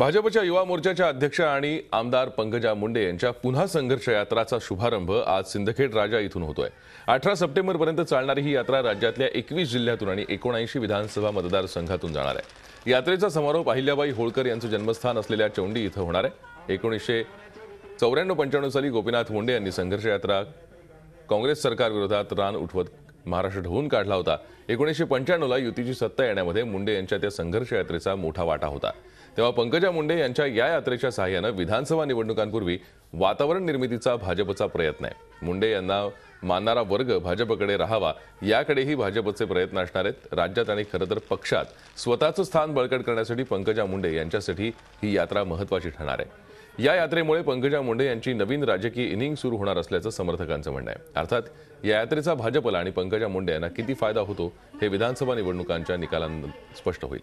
भाजपच्या युवा मोर्चाच्या अध्यक्ष आणि आमदार पंकजा मुंडे यांच्या पुन्हा संघर्ष यात्राचा शुभारंभ आज सिंदखेड राजा इथून होतोय अठरा सप्टेंबरपर्यंत चालणारी ही यात्रा राज्यातल्या एकवीस जिल्ह्यातून आणि एकोणऐंशी विधानसभा मतदारसंघातून जाणार आहे यात्रेचा समारोप अहिल्याबाई होळकर यांचं जन्मस्थान असलेल्या चौंडी इथं होणार आहे एकोणीसशे चौऱ्याण्णव पंच्याण्णव साली गोपीनाथ मुंडे यांनी संघर्ष यात्रा काँग्रेस सरकारविरोधात रान उठवत महाराष्ट्र ढवून काढला होता एकोणीसशे पंच्याण्णवला युतीची सत्ता येण्यामध्ये मुंडे यांच्या त्या संघर्ष यात्रेचा मोठा वाटा होता तेव्हा पंकजा मुंडे यांच्या या यात्रेच्या सहाय्यानं विधानसभा निवडणुकांपूर्वी वातावरण निर्मितीचा भाजपचा प्रयत्न आहे मुंडे यांना मानणारा वर्ग भाजपकडे राहावा याकडेही भाजपचे प्रयत्न असणार आहेत राज्यात आणि खरं तर पक्षात स्वतःचं स्थान बळकट करण्यासाठी पंकजा मुंडे यांच्यासाठी ही यात्रा महत्वाची ठरणार आहे या यात्रेमुळे पंकजा मुंडे यांची नवीन राजकीय इनिंग सुरू होणार असल्याचं समर्थकांचं म्हणणं आहे अर्थात या यात्रेचा भाजपला आणि पंकजा मुंडे यांना किती फायदा होतो हे विधानसभा निवडणुकांच्या निकालांना स्पष्ट होईल